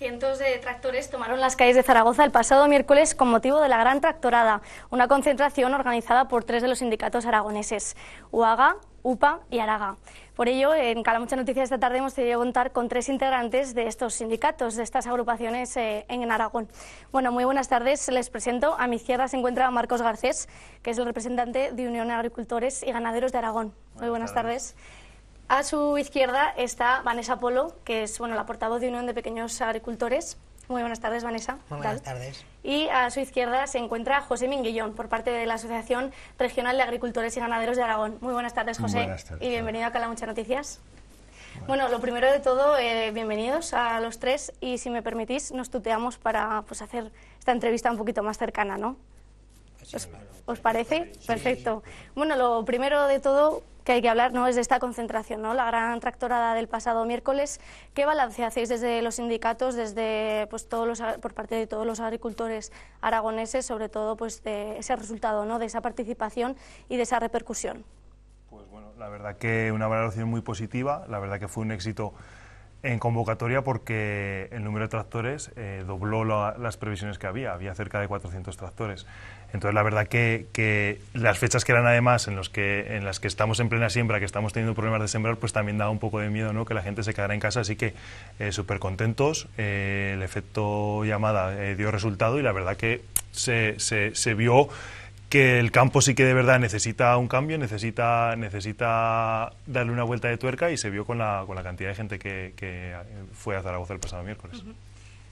Cientos de tractores tomaron las calles de Zaragoza el pasado miércoles con motivo de la Gran Tractorada, una concentración organizada por tres de los sindicatos aragoneses, UAGA, UPA y ARAGA. Por ello, en Mucha Noticias esta tarde hemos tenido que contar con tres integrantes de estos sindicatos, de estas agrupaciones eh, en Aragón. Bueno, muy buenas tardes, les presento. A mi izquierda se encuentra Marcos Garcés, que es el representante de Unión Agricultores y Ganaderos de Aragón. muy buenas tardes. A su izquierda está Vanessa Polo, que es bueno, la portavoz de Unión de Pequeños Agricultores. Muy buenas tardes, Vanessa. Muy buenas tardes. Y a su izquierda se encuentra José Minguillón, por parte de la Asociación Regional de Agricultores y Ganaderos de Aragón. Muy buenas tardes, José. Buenas tardes, y bienvenido a Muchas Noticias. Bueno, lo primero de todo, eh, bienvenidos a los tres y si me permitís nos tuteamos para pues, hacer esta entrevista un poquito más cercana, ¿no? ¿Os, parece? Perfecto. Bueno, lo primero de todo que hay que hablar no es de esta concentración, ¿no? La gran tractorada del pasado miércoles. ¿Qué balance hacéis desde los sindicatos, desde pues todos los, por parte de todos los agricultores aragoneses, sobre todo pues de ese resultado, ¿no? De esa participación y de esa repercusión. Pues bueno, la verdad que una valoración muy positiva, la verdad que fue un éxito en convocatoria porque el número de tractores eh, dobló las previsiones que había, había cerca de 400 tractores. Entonces, la verdad que, las fechas que eran además en, los que, en las que estamos en plena siembra, que estamos teniendo problemas de sembrar, pues también da un poco de miedo ¿no? que la gente se quedara en casa, así que eh, súper contentos, eh, el efecto llamada dio resultado y la verdad que se, se vio que el campo sí que de verdad necesita un cambio, necesita, necesita darle una vuelta de tuerca y se vio con la, con la cantidad de gente que, fue a Zaragoza el pasado miércoles.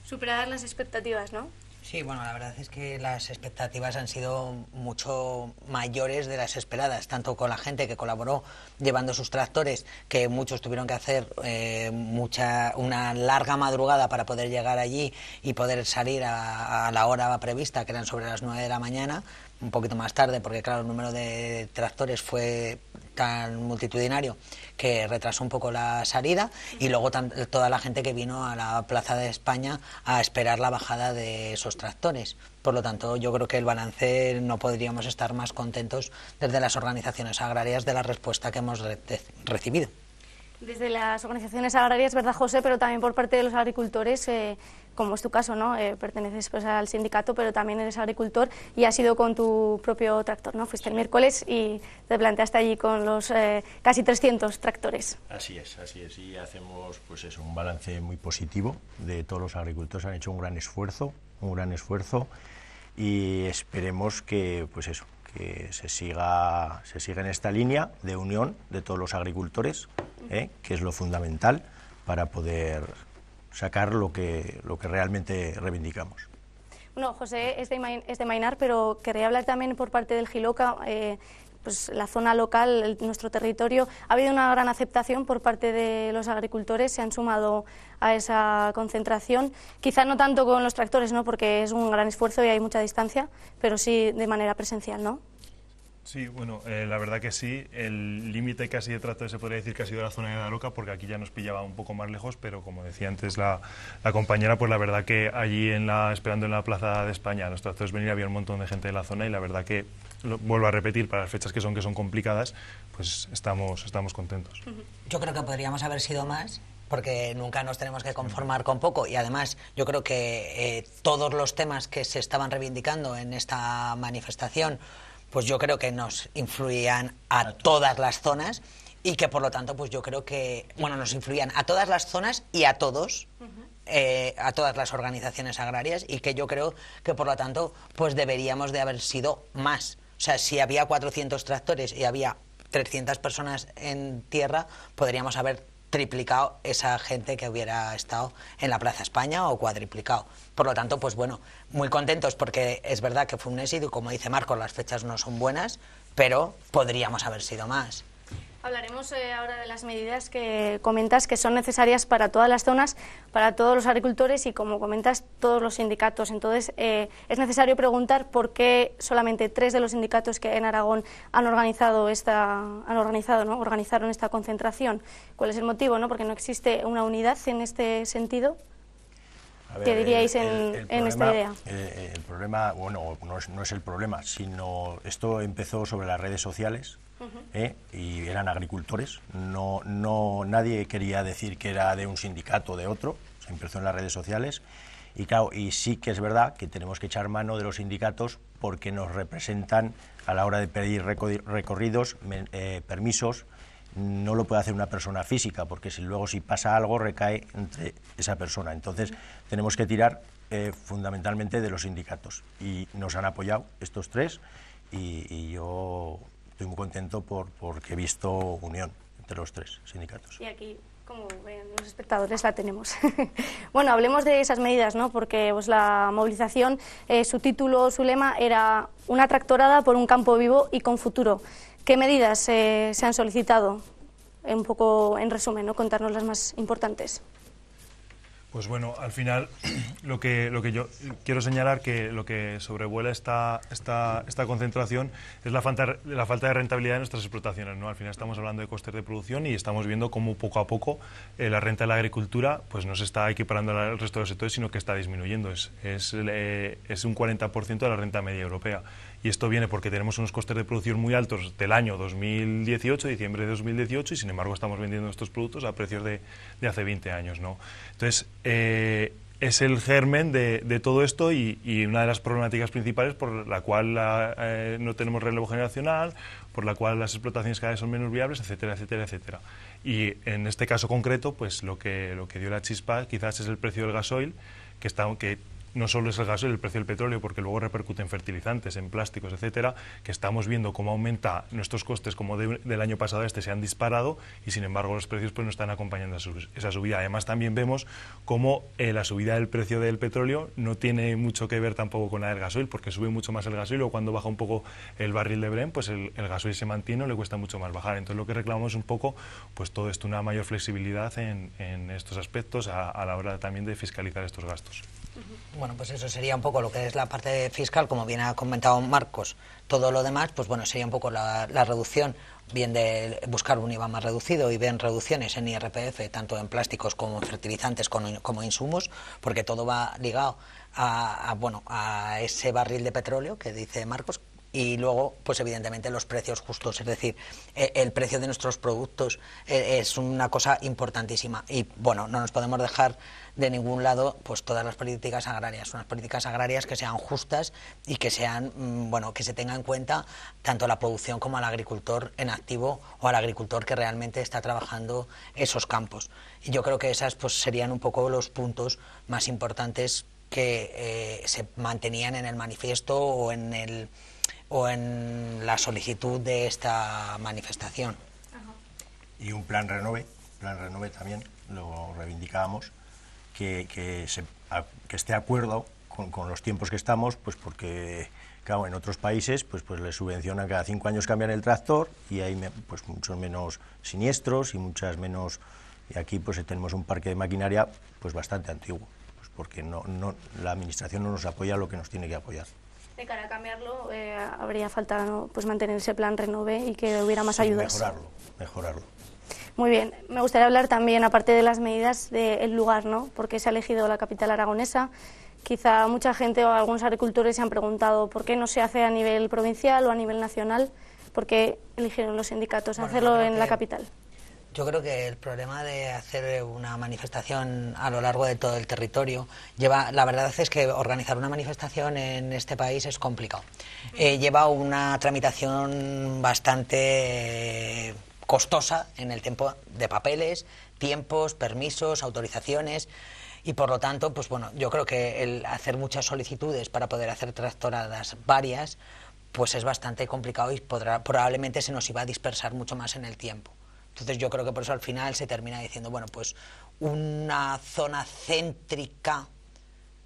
superar las expectativas, ¿no? Sí, bueno, la verdad es que las expectativas han sido mucho mayores de las esperadas, tanto con la gente que colaboró llevando sus tractores, que muchos tuvieron que hacer eh, mucha, una larga madrugada para poder llegar allí y poder salir a, la hora prevista, que eran sobre las 9 de la mañana, un poquito más tarde, porque claro, el número de tractores fue tan multitudinario que retrasó un poco la salida y luego toda la gente que vino a la Plaza de España a esperar la bajada de esos tractores. Por lo tanto, yo creo que el balance no podríamos estar más contentos desde las organizaciones agrarias de la respuesta que hemos recibido. Desde las organizaciones agrarias, ¿verdad, José? Pero también por parte de los agricultores. Eh, como es tu caso, ¿no? Eh, perteneces pues, al sindicato, pero también eres agricultor y has ido con tu propio tractor, ¿no? Fuiste el miércoles y te planteaste allí con los eh, casi 300 tractores. Así es, así es. Y hacemos pues eso, un balance muy positivo de todos los agricultores. Han hecho un gran esfuerzo, un gran esfuerzo y esperemos que pues eso que se siga, se siga en esta línea de unión de todos los agricultores, ¿eh? que es lo fundamental para poder sacar lo que, lo que realmente reivindicamos. Bueno, José es de, Mainar, pero quería hablar también por parte del Giloca. Eh, pues la zona local, nuestro territorio, ha habido una gran aceptación por parte de los agricultores, se han sumado a esa concentración, quizá no tanto con los tractores, ¿no? porque es un gran esfuerzo y hay mucha distancia, pero sí de manera presencial, ¿no? Sí, bueno, eh, la verdad que sí. El límite casi de trato se podría decir que ha sido la zona de la loca, porque aquí ya nos pillaba un poco más lejos, pero como decía antes la, compañera, pues la verdad que allí en la, esperando en la Plaza de España a los de venir había un montón de gente de la zona y la verdad que, lo, vuelvo a repetir, para las fechas que son que son complicadas, pues estamos, estamos contentos. Yo creo que podríamos haber sido más, porque nunca nos tenemos que conformar con poco y además yo creo que eh, todos los temas que se estaban reivindicando en esta manifestación pues yo creo que nos influían a todas las zonas y que por lo tanto pues yo creo que bueno nos influían a todas las zonas y a todos eh, a todas las organizaciones agrarias y que yo creo que por lo tanto pues deberíamos de haber sido más o sea si había 400 tractores y había 300 personas en tierra podríamos haber triplicado esa gente que hubiera estado en la Plaza España o cuadriplicado. Por lo tanto, pues bueno, muy contentos porque es verdad que fue un éxito y como dice Marco, las fechas no son buenas, pero podríamos haber sido más. Hablaremos eh, ahora de las medidas que comentas que son necesarias para todas las zonas, para todos los agricultores y, como comentas, todos los sindicatos. Entonces, eh, es necesario preguntar por qué solamente tres de los sindicatos que en Aragón han organizado esta, han organizado, ¿no? organizaron esta concentración. ¿Cuál es el motivo? ¿no? Porque no existe una unidad en este sentido. ¿Qué diríais en, esta idea? Eh, el problema, bueno, no es, no es el problema, sino esto empezó sobre las redes sociales ¿eh? y eran agricultores. No, no, nadie quería decir que era de un sindicato o de otro, se empezó en las redes sociales. Y, claro, y sí que es verdad que tenemos que echar mano de los sindicatos porque nos representan a la hora de pedir recorridos, eh, permisos. No lo puede hacer una persona física porque si luego si pasa algo recae entre esa persona. Entonces tenemos que tirar eh, fundamentalmente de los sindicatos y nos han apoyado estos tres y, y yo estoy muy contento por, porque he visto unión entre los tres sindicatos. Y aquí, como ven los espectadores, la tenemos. bueno, hablemos de esas medidas, ¿no? Porque pues, la movilización, eh, su título, su lema era una tractorada por un campo vivo y con futuro. ¿Qué medidas eh, se han solicitado? Un poco en resumen, ¿no? contarnos las más importantes. Pues bueno, al final lo que, lo que yo quiero señalar que lo que sobrevuela esta, esta, esta concentración es la falta, la falta de rentabilidad de nuestras explotaciones. ¿no? Al final estamos hablando de costes de producción y estamos viendo cómo poco a poco eh, la renta de la agricultura pues no se está equiparando al resto de los sectores, sino que está disminuyendo. Es, es, eh, es un 40% de la renta media europea. Y esto viene porque tenemos unos costes de producción muy altos del año 2018, diciembre de 2018, y sin embargo estamos vendiendo nuestros productos a precios de, de hace 20 años. Entonces, eh, es el germen de, todo esto y, una de las problemáticas principales por la cual eh, no tenemos relevo generacional, por la cual las explotaciones cada vez son menos viables, etcétera, etcétera, etcétera. Y en este caso concreto, pues lo que, lo que dio la chispa quizás es el precio del gasoil, que, está, que no solo es el gasoil, el precio del petróleo, porque luego repercute en fertilizantes, en plásticos, etcétera, que estamos viendo cómo aumenta nuestros costes, como del año pasado este se han disparado y sin embargo los precios pues no están acompañando esa subida. Además también vemos cómo eh, la subida del precio del petróleo no tiene mucho que ver tampoco con la del gasoil, porque sube mucho más el gasoil o cuando baja un poco el barril de Bren, pues el, gasoil se mantiene o le cuesta mucho más bajar. Entonces lo que reclamamos un poco, pues todo esto, una mayor flexibilidad en, estos aspectos a la hora también de fiscalizar estos gastos. Bueno, pues eso sería un poco lo que es la parte fiscal, como bien ha comentado Marcos. Todo lo demás, pues bueno, sería un poco la, reducción, bien de buscar un IVA más reducido y bien reducciones en IRPF, tanto en plásticos como en fertilizantes como, como insumos, porque todo va ligado a, a, bueno, a ese barril de petróleo que dice Marcos, y luego, pues evidentemente, los precios justos. Es decir, e, el precio de nuestros productos e, es una cosa importantísima. Y bueno, no nos podemos dejar de ningún lado pues todas las políticas agrarias, unas políticas agrarias que sean justas y que sean mm, bueno, que se tengan en cuenta tanto la producción como al agricultor en activo o al agricultor que realmente está trabajando esos campos. Y yo creo que esas pues serían un poco los puntos más importantes que eh, se mantenían en el manifiesto o en el o en la solicitud de esta manifestación. Y un plan renove, plan renove también, lo reivindicábamos, que, se, que esté de acuerdo con, los tiempos que estamos, pues porque claro, en otros países pues, pues le subvencionan cada cinco años cambiar el tractor y hay pues, muchos menos siniestros y muchas menos... Y aquí pues tenemos un parque de maquinaria pues bastante antiguo, pues porque no, no, la administración no nos apoya lo que nos tiene que apoyar de cara a cambiarlo, eh, habría faltado pues, mantener ese plan renove y que hubiera más ayudas. Mejorarlo, mejorarlo. Muy bien, me gustaría hablar también, aparte de las medidas, del lugar, ¿no? Porque se ha elegido la capital aragonesa. Quizá mucha gente o algunos agricultores se han preguntado por qué no se hace a nivel provincial o a nivel nacional, por qué eligieron los sindicatos hacerlo en la capital. Yo creo que el problema de hacer una manifestación a lo largo de todo el territorio lleva, la verdad es que organizar una manifestación en este país es complicado. Eh, lleva una tramitación bastante costosa en el tiempo de papeles, tiempos, permisos, autorizaciones y por lo tanto, pues bueno, yo creo que el hacer muchas solicitudes para poder hacer tractoradas varias, pues es bastante complicado y probablemente se nos iba a dispersar mucho más en el tiempo. Entonces yo creo que por eso al final se termina diciendo, bueno, pues una zona céntrica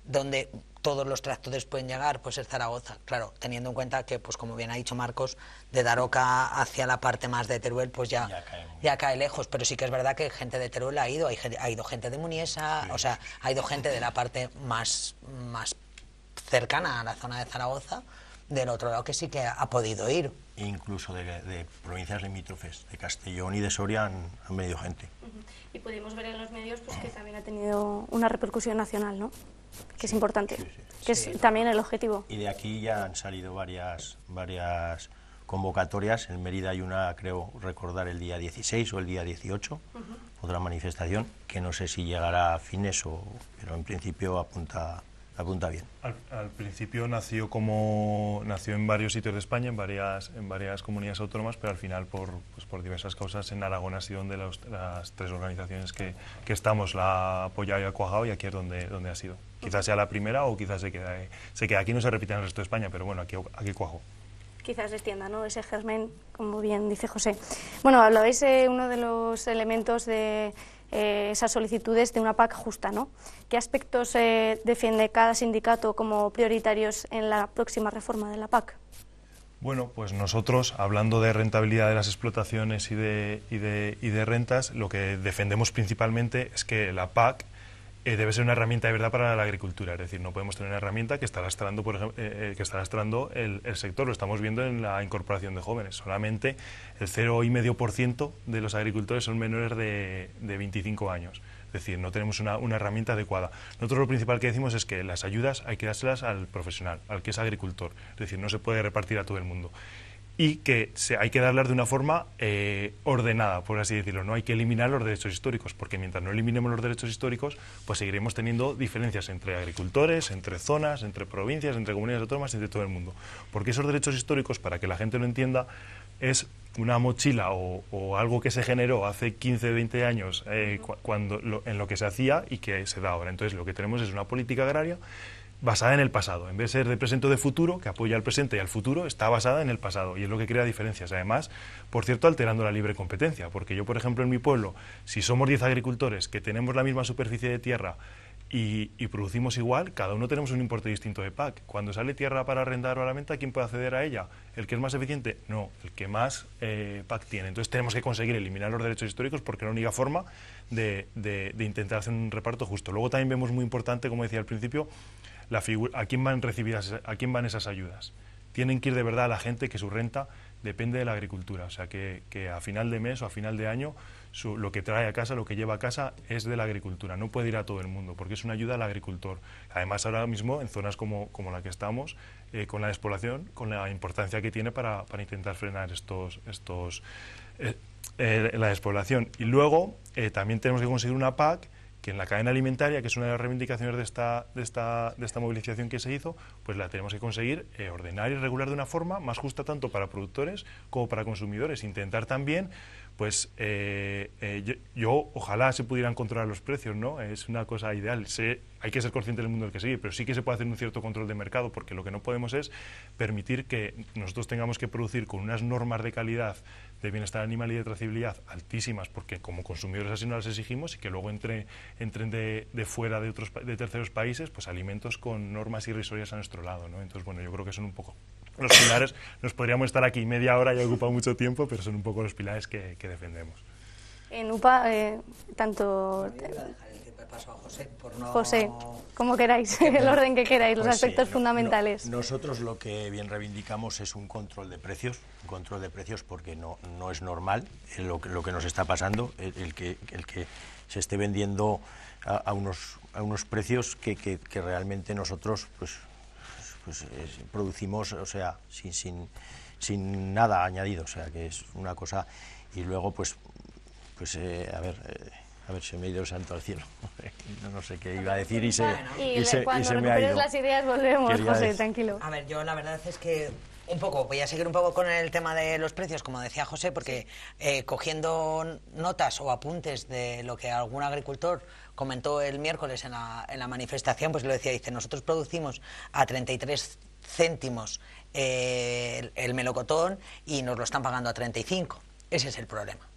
donde todos los tractores pueden llegar, pues es Zaragoza. Claro, teniendo en cuenta que, pues como bien ha dicho Marcos, de Daroca hacia la parte más de Teruel, pues ya, ya, cae. lejos. Pero sí que es verdad que gente de Teruel ha ido, ha ido gente de Muniesa, o sea, ha ido gente de la parte más cercana a la zona de Zaragoza del otro lado que sí que ha podido ir. E incluso de, provincias limítrofes, de Castellón y de Soria han, venido gente. Y pudimos ver en los medios pues, que también ha tenido una repercusión nacional, ¿no? Que es importante, que es también el objetivo. Y de aquí ya han salido varias, varias convocatorias. En Mérida hay una, creo recordar, el día 16 o el día 18, otra manifestación, que no sé si llegará a fines, o, pero en principio apunta apunta bien. Al, principio nació como nació en varios sitios de España, en varias en varias comunidades autónomas, pero al final por, pues por diversas causas en Aragón ha sido donde las tres organizaciones que, que estamos la ha apoyado y ha cuajado y aquí es donde donde ha sido. Quizás sea la primera o quizás se queda se queda aquí no se repite en el resto de España, pero bueno aquí aquí cuajo quizás se extienda ¿no? ese germen, como bien dice José. Bueno, hablabais eh, uno de los elementos de, eh, esas solicitudes de una PAC justa. ¿no? ¿Qué aspectos eh, defiende cada sindicato como prioritarios en la próxima reforma de la PAC? Bueno, pues nosotros, hablando de rentabilidad de las explotaciones y de, y de, y de rentas, lo que defendemos principalmente es que la PAC eh, debe ser una herramienta de verdad para la agricultura. Es decir, no podemos tener una herramienta que está lastrando, por eh, eh, que el, sector. Lo estamos viendo en la incorporación de jóvenes. Solamente el 0,5% de los agricultores son menores de, 25 años. Es decir, no tenemos una, una, herramienta adecuada. Nosotros lo principal que decimos es que las ayudas hay que dárselas al profesional, al que es agricultor. Es decir, no se puede repartir a todo el mundo y que se, hay que hablar de una forma eh, ordenada, por así decirlo. No hay que eliminar los derechos históricos, porque mientras no eliminemos los derechos históricos, pues seguiremos teniendo diferencias entre agricultores, entre zonas, entre provincias, entre comunidades autónomas, entre todo el mundo. Porque esos derechos históricos, para que la gente lo entienda, es una mochila o, algo que se generó hace 15, 20 años eh, cuando en lo que se hacía y que se da ahora. Entonces, lo que tenemos es una política agraria basada en el pasado. En vez de ser de presente o de futuro, que apoya al presente y al futuro, está basada en el pasado y es lo que crea diferencias. Además, por cierto, alterando la libre competencia, porque yo, por ejemplo, en mi pueblo, si somos 10 agricultores que tenemos la misma superficie de tierra y, producimos igual, cada uno tenemos un importe distinto de PAC. Cuando sale tierra para arrendar o a la venta, ¿quién puede acceder a ella? ¿El que es más eficiente? No, el que más eh, PAC tiene. Entonces tenemos que conseguir eliminar los derechos históricos porque es la única forma de intentar hacer un reparto justo. Luego también vemos muy importante, como decía al principio, a, quién van recibidas, a quién van esas ayudas. Tienen que ir de verdad a la gente que su renta depende de la agricultura. O sea, que, a final de mes o a final de año lo que trae a casa, lo que lleva a casa, es de la agricultura. No puede ir a todo el mundo, porque es una ayuda al agricultor. Además, ahora mismo, en zonas como, la que estamos, eh, con la despoblación, con la importancia que tiene para, intentar frenar estos, estos eh, eh, la despoblación. Y luego, también tenemos que conseguir una PAC que en la cadena alimentaria, que es una de las reivindicaciones de esta, de esta, de esta movilización que se hizo, pues la tenemos que conseguir eh, ordenar y regular de una forma más justa tanto para productores como para consumidores. Intentar también pues eh, eh, yo, ojalá se pudieran controlar los precios, ¿no? Es una cosa ideal. hay que ser consciente del mundo en el que sigue, pero sí que se puede hacer un cierto control de mercado, porque lo que no podemos es permitir que nosotros tengamos que producir con unas normas de calidad de bienestar animal y de trazabilidad altísimas, porque como consumidores así no las exigimos, y que luego entre, entren de, de, fuera de, otros, de terceros países pues alimentos con normas irrisorias a nuestro lado. ¿no? Entonces, bueno, yo creo que son un poco los pilares, nos podríamos estar aquí media hora y ocupa mucho tiempo, pero son un poco los pilares que, defendemos. En UPA, eh, tanto... José, como queráis, el orden que queráis, los pues aspectos fundamentales. nosotros lo que bien reivindicamos es un control de precios, un control de precios porque no, no es normal lo que, nos está pasando, el, que, el que se esté vendiendo a, unos, a unos precios que, que realmente nosotros pues, pues producimos, o sea, sin, sin, nada añadido, o sea, que es una cosa, y luego, pues, pues eh, a ver... Eh, a ver, se me ha ido el santo al cielo. No, sé qué iba a decir y se, y, se, y se me las ideas volvemos, José, tranquilo. A ver, yo la verdad es que un poco, voy a seguir un poco con el tema de los precios, como decía José, porque eh, cogiendo notas o apuntes de lo que algún agricultor comentó el miércoles en la, en la manifestación, pues lo decía, dice, nosotros producimos a 33 céntimos eh, el, el melocotón y nos lo están pagando a 35. Ese es el problema.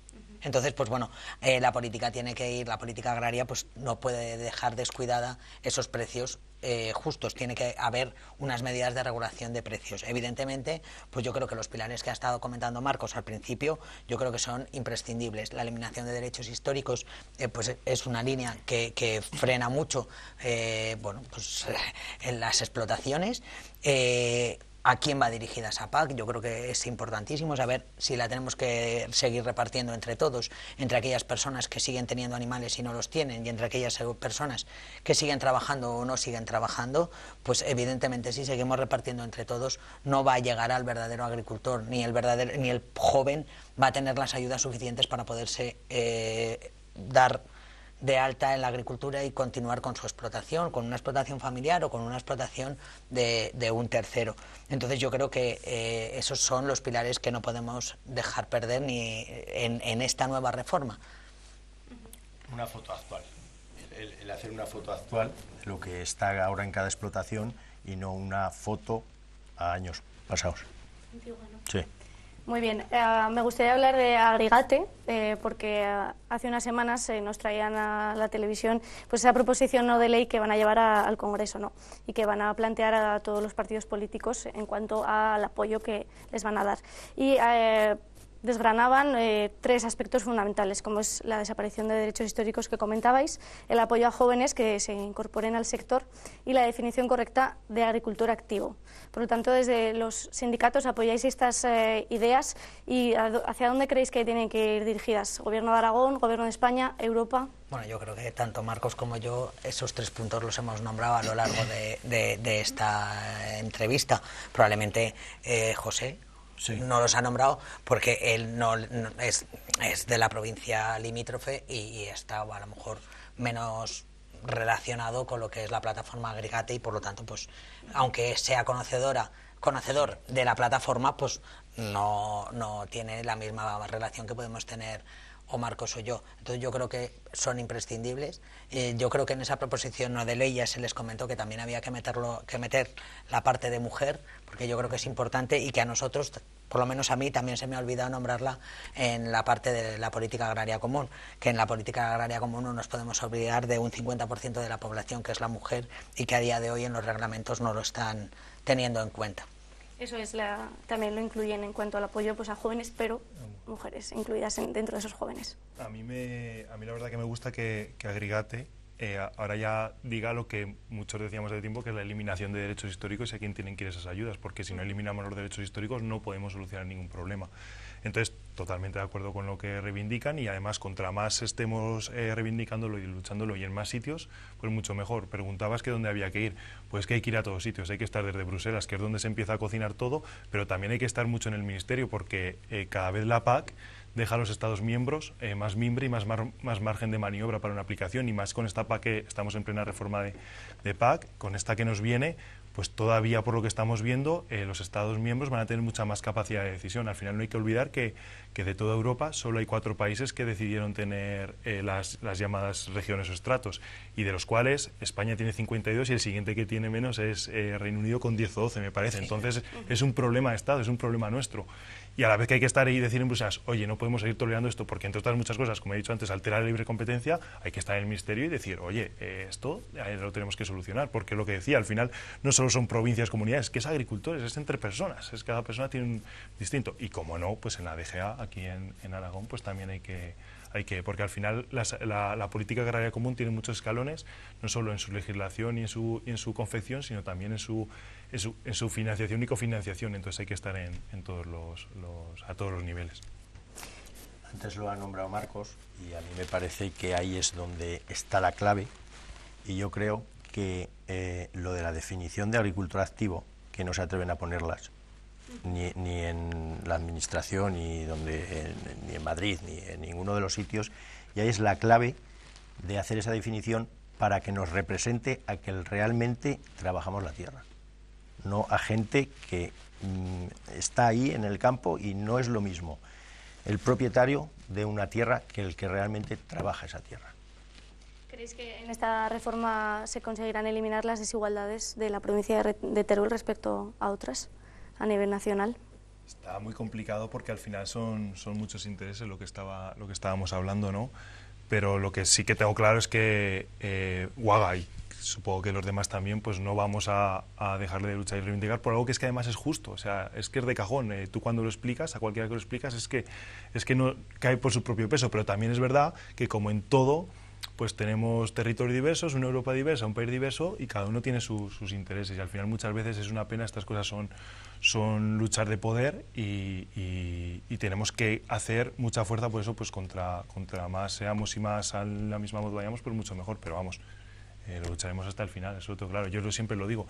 Entonces, pues bueno, eh, la política tiene que ir, la política agraria pues no puede dejar descuidada esos precios eh, justos, tiene que haber unas medidas de regulación de precios. Evidentemente, pues yo creo que los pilares que ha estado comentando Marcos al principio, yo creo que son imprescindibles. La eliminación de derechos históricos, eh, pues es una línea que, que frena mucho, bueno, pues en las explotaciones a quién va dirigida esa PAC. Yo creo que es importantísimo saber si la tenemos que seguir repartiendo entre todos, entre aquellas personas que siguen teniendo animales y no los tienen, y entre aquellas personas que siguen trabajando o no siguen trabajando, pues evidentemente si seguimos repartiendo entre todos no va a llegar al verdadero agricultor, ni el, verdadero, ni el joven va a tener las ayudas suficientes para poderse eh, dar de alta en la agricultura y continuar con su explotación, con una explotación familiar o con una explotación de, un tercero. Entonces yo creo que eh, esos son los pilares que no podemos dejar perder ni eh, en, esta nueva reforma. Una foto actual. El, hacer una foto actual lo que está ahora en cada explotación y no una foto a años pasados. Sí. Muy bien, eh, me gustaría hablar de Agregate, eh, porque eh, hace unas semanas se nos traían a la televisión pues esa proposición no de ley que van a llevar al Congreso ¿no? y que van a plantear a todos los partidos políticos en cuanto al apoyo que les van a dar. Y desgranaban eh, tres aspectos fundamentales, como es la desaparición de derechos históricos que comentabais, el apoyo a jóvenes que se incorporen al sector y la definición correcta de agricultor activo. Por lo tanto, desde los sindicatos apoyáis estas eh, ideas y hacia dónde creéis que tienen que ir dirigidas? ¿Gobierno de Aragón, Gobierno de España, Europa? Bueno, yo creo que tanto Marcos como yo esos tres puntos los hemos nombrado a lo largo de, esta entrevista. Probablemente eh, José no los ha nombrado porque él no, es, de la provincia limítrofe y, está a lo mejor menos relacionado con lo que es la plataforma Agregate y por lo tanto, pues, aunque sea conocedora, conocedor de la plataforma, pues no, no tiene la misma relación que podemos tener o Marcos o yo. Entonces yo creo que son imprescindibles. Eh, yo creo que en esa proposición no de ley ya se les comentó que también había que, meterlo, que meter la parte de mujer, porque yo creo que es importante y que a nosotros, por lo menos a mí, también se me ha olvidado nombrarla en la parte de la política agraria común, que en la política agraria común no nos podemos olvidar de un 50% de la población que es la mujer y que a día de hoy en los reglamentos no lo están teniendo en cuenta. Eso es, la, también lo incluyen en cuanto al apoyo pues, a jóvenes, pero mujeres incluidas dentro de esos jóvenes. A mí, me, a la verdad que me gusta que, que eh, ahora ya diga lo que muchos decíamos de tiempo, que es la eliminación de derechos históricos y a quién tienen que ir esas ayudas, porque si no eliminamos los derechos históricos no podemos solucionar ningún problema. Entonces, totalmente de acuerdo con lo que reivindican y además contra más estemos eh, reivindicándolo y luchándolo y en más sitios, pues mucho mejor. Preguntabas que dónde había que ir. Pues que hay que ir a todos sitios, hay que estar desde Bruselas, que es donde se empieza a cocinar todo, pero también hay que estar mucho en el Ministerio porque eh, cada vez la PAC deja a los Estados miembros eh, más mimbre y más, más margen de maniobra para una aplicación y más con esta PAC que estamos en plena reforma de, PAC, con esta que nos viene, pues todavía por lo que estamos viendo, eh, los Estados miembros van a tener mucha más capacidad de decisión. Al final no hay que olvidar que, de toda Europa solo hay cuatro países que decidieron tener eh, las, las, llamadas regiones o estratos, y de los cuales España tiene 52 y el siguiente que tiene menos es Reino Unido con 10 o 12, me parece. Entonces es un problema de Estado, es un problema nuestro y a la vez que hay que estar ahí y decir en Bruselas, oye, no podemos seguir tolerando esto porque, entre otras muchas cosas, como he dicho antes, alterar la libre competencia, hay que estar en el Ministerio y decir, oye, eh, esto eh, lo tenemos que solucionar, porque lo que decía, al final no solo son provincias, comunidades, que es agricultores, es entre personas, es cada persona tiene un distinto. Y como no, pues en la DGA, aquí en Aragón, pues también hay que hay que, porque al final la, política agraria común tiene muchos escalones, no solo en su legislación y en su, en su confección, sino también en su, en su, financiación y cofinanciación, entonces hay que estar en, todos los, a todos los niveles. Antes lo ha nombrado Marcos y a mí me parece que ahí es donde está la clave y yo creo que eh, lo de la definición de agricultura activo, que no se atreven a ponerlas, ni, en la administración, ni, donde, en, ni en Madrid, ni en ninguno de los sitios, y ahí es la clave de hacer esa definición para que nos represente a que realmente trabajamos la tierra, no a gente que mm, está ahí en el campo y no es lo mismo el propietario de una tierra que el que realmente trabaja esa tierra. ¿Creéis que en esta reforma se conseguirán eliminar las desigualdades de la provincia de Teruel respecto a otras? a nivel nacional. Está muy complicado porque al final son, son muchos intereses lo que, estaba, lo que estábamos hablando, ¿no? Pero lo que sí que tengo claro es que eh, supongo que los demás también, pues no vamos a, a dejarle de luchar y reivindicar por algo que es que además es justo, o sea, es que es de cajón. Eh, tú cuando lo explicas, a cualquiera que lo explicas, es que, es que no cae por su propio peso, pero también es verdad que como en todo pues tenemos territorios diversos, una Europa diversa, un país diverso y cada uno tiene sus intereses. Y al final muchas veces es una pena, estas cosas son, son luchar de poder y, tenemos que hacer mucha fuerza por eso, pues contra, contra más seamos y más a la misma moda vayamos, pues mucho mejor. Pero vamos, eh, lo lucharemos hasta el final, eso todo claro. Yo lo, siempre lo digo,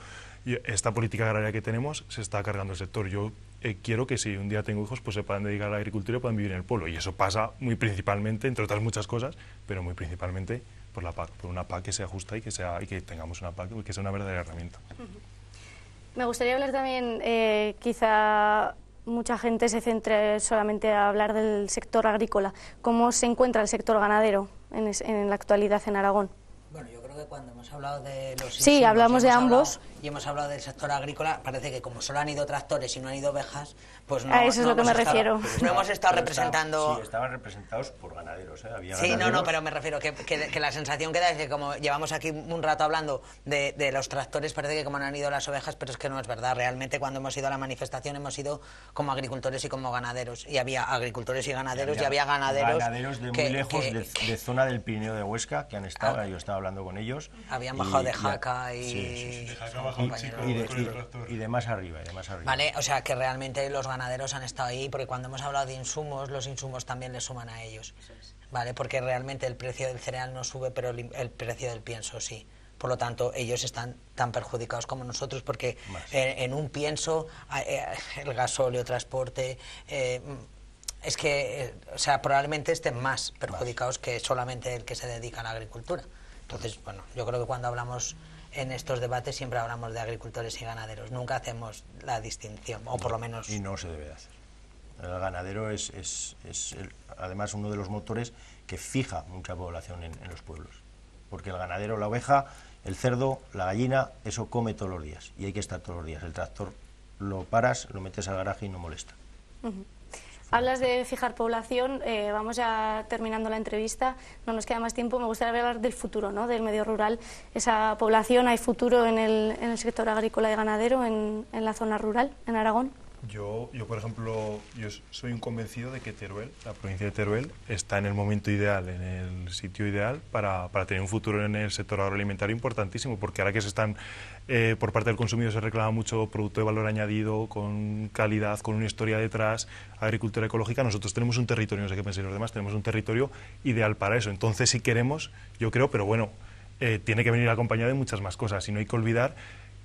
esta política agraria que tenemos se está cargando el sector. Yo eh, quiero que si un día tengo hijos, pues se puedan dedicar a la agricultura y puedan vivir en el pueblo. Y eso pasa muy principalmente, entre otras muchas cosas, pero muy principalmente por la PAC, por una PAC que sea justa y que, sea, que tengamos una PAC que sea una verdadera herramienta. Me gustaría hablar también, eh, quizá mucha gente se centre solamente a hablar del sector agrícola. ¿Cómo se encuentra el sector ganadero en, la actualidad en Aragón? Bueno, yo creo que cuando hemos hablado de los... Sí, hablamos de ambos hemos hablado del sector agrícola, parece que como solo han ido tractores y no han ido ovejas, pues no. A ah, eso es lo que me refiero. Pues no hemos estado representando. sí, estaban representados por ganaderos, ¿eh? Había sí, no, no, pero me refiero que, la sensación que da es que como llevamos aquí un rato hablando de, los tractores, parece que como no han ido las ovejas, pero es que no es verdad. Realmente cuando hemos ido a la manifestación hemos ido como agricultores y como ganaderos. Y había agricultores y ganaderos y había, ganaderos. Ganaderos de muy lejos, de, zona del Pirineo de Huesca, que han estado, ah. yo estaba hablando con ellos. Habían bajado de jaca y. Sí, sí, y, de, más arriba, arriba. Vale, o sea que realmente los ganaderos han estado ahí, porque cuando hemos hablado de insumos, los insumos también le suman a ellos. Vale, porque realmente el precio del cereal no sube, pero el, precio del pienso sí. Por lo tanto, ellos están tan perjudicados como nosotros porque en, un pienso, eh, el gasóleo, transporte, eh, es que, eh, o sea, probablemente estén más perjudicados que solamente el que se dedica a la agricultura. Entonces, bueno, yo creo que cuando hablamos en estos debates siempre hablamos de agricultores y ganaderos, nunca hacemos la distinción, o por lo menos... Y no se debe hacer. El ganadero es, es, es además uno de los motores que fija mucha población en, los pueblos, porque el ganadero, la oveja, el cerdo, la gallina, eso come todos los días y hay que estar todos los días. El tractor lo paras, lo metes al garaje y no molesta. Hablas de fijar población, eh, vamos ya terminando la entrevista, no nos queda más tiempo, me gustaría hablar del futuro, ¿no? del medio rural, esa población, ¿hay futuro en el, sector agrícola y ganadero en la zona rural, en Aragón? Yo, yo, por ejemplo, yo soy un convencido de que Teruel, la provincia de Teruel, está en el momento ideal, en el sitio ideal para, tener un futuro en el sector agroalimentario importantísimo, porque ahora que se están, eh, por parte del consumidor se reclama mucho producto de valor añadido, con calidad, con una historia detrás, agricultura ecológica, nosotros tenemos un territorio, no sé qué pensáis los demás, tenemos un territorio ideal para eso. Entonces, si queremos, yo creo, pero bueno, eh, tiene que venir acompañado de muchas más cosas y no hay que olvidar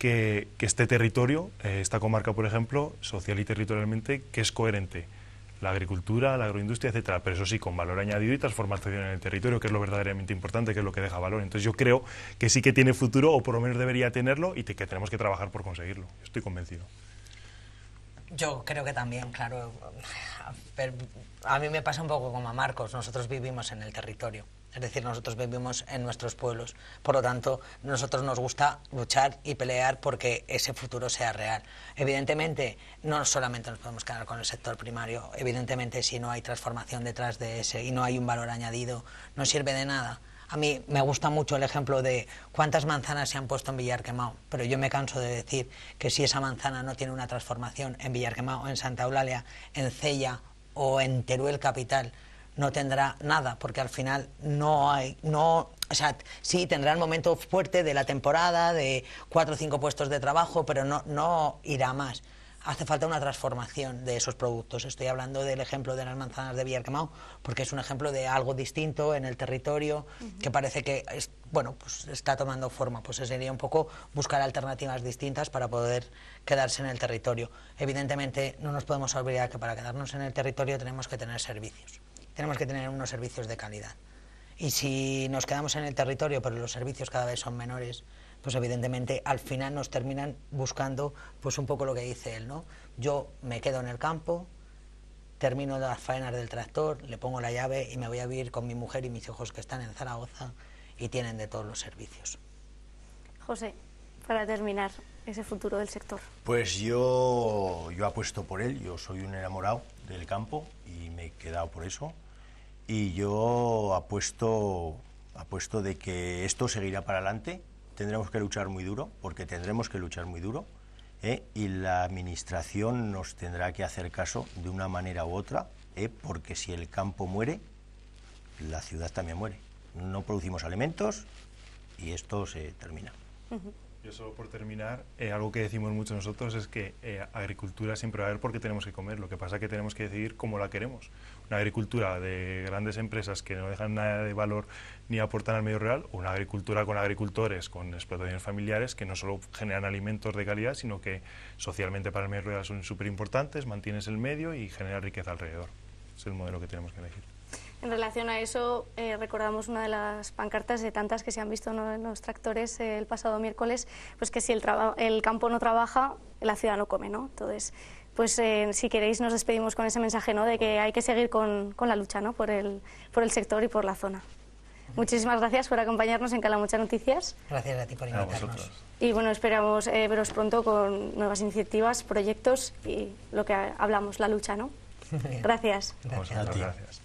que, este territorio, eh, esta comarca, por ejemplo, social y territorialmente, que es coherente. La agricultura, la agroindustria, etcétera, pero eso sí, con valor añadido y transformación en el territorio, que es lo verdaderamente importante, que es lo que deja valor. Entonces, yo creo que sí que tiene futuro, o por lo menos debería tenerlo, y que tenemos que trabajar por conseguirlo. Estoy convencido. Yo creo que también, claro. a mí me pasa un poco como a Marcos, nosotros vivimos en el territorio. Es decir, nosotros vivimos en nuestros pueblos. Por lo tanto, nosotros nos gusta luchar y pelear porque ese futuro sea real. Evidentemente, no solamente nos podemos quedar con el sector primario. Evidentemente, si no hay transformación detrás de ese y no hay un valor añadido, no sirve de nada. A mí me gusta mucho el ejemplo de cuántas manzanas se han puesto en Villar pero yo me canso de decir que si esa manzana no tiene una transformación en Villar en Santa Eulalia, en Cella o en Teruel Capital, no tendrá nada, porque al final no hay, no, o sea, sí tendrá el momento fuerte de la temporada, de cuatro o cinco puestos de trabajo, pero no, no irá más. Hace falta una transformación de esos productos. Estoy hablando del ejemplo de las manzanas de Villarquemao, porque es un ejemplo de algo distinto en el territorio que parece que es, bueno, pues está tomando forma. Pues sería un poco buscar alternativas distintas para poder quedarse en el territorio. Evidentemente, no nos podemos olvidar que para quedarnos en el territorio tenemos que tener servicios tenemos que tener unos servicios de calidad. Y si nos quedamos en el territorio, pero los servicios cada vez son menores, pues evidentemente al final nos terminan buscando pues un poco lo que dice él, ¿no? Yo me quedo en el campo, termino las faenas del tractor, le pongo la llave y me voy a vivir con mi mujer y mis hijos que están en Zaragoza y tienen de todos los servicios. José, para terminar, ese futuro del sector. Pues yo, yo apuesto por él, yo soy un enamorado del campo y me he quedado por eso. Y yo apuesto, apuesto de que esto seguirá para adelante. Tendremos que luchar muy duro, porque tendremos que luchar muy duro. ¿eh? Y la administración nos tendrá que hacer caso de una manera u otra, ¿eh? porque si el campo muere, la ciudad también muere. No producimos alimentos y esto se termina. Yo solo por terminar, eh, algo que decimos mucho nosotros es que eh, agricultura siempre va a haber porque tenemos que comer. Lo que pasa es que tenemos que decidir cómo la queremos. Una agricultura de grandes empresas que no dejan nada de valor ni aportan al medio rural, o una agricultura con agricultores, con explotaciones familiares que no solo generan alimentos de calidad, sino que socialmente para el medio rural son súper importantes, mantienes el medio y genera riqueza alrededor. Es el modelo que tenemos que elegir. En relación a eso, eh, recordamos una de las pancartas de tantas que se han visto en los tractores eh, el pasado miércoles, pues que si el, el, campo no trabaja, la ciudad no come, ¿no? Entonces, pues eh, si queréis nos despedimos con ese mensaje, ¿no? De que hay que seguir con, la lucha, ¿no? Por el, por el sector y por la zona. Muchísimas gracias por acompañarnos en Calamucha Noticias. Gracias a ti por invitarnos. Y bueno, esperamos veros pronto con nuevas iniciativas, proyectos y lo que hablamos, la lucha, ¿no? Gracias. Gracias. gracias.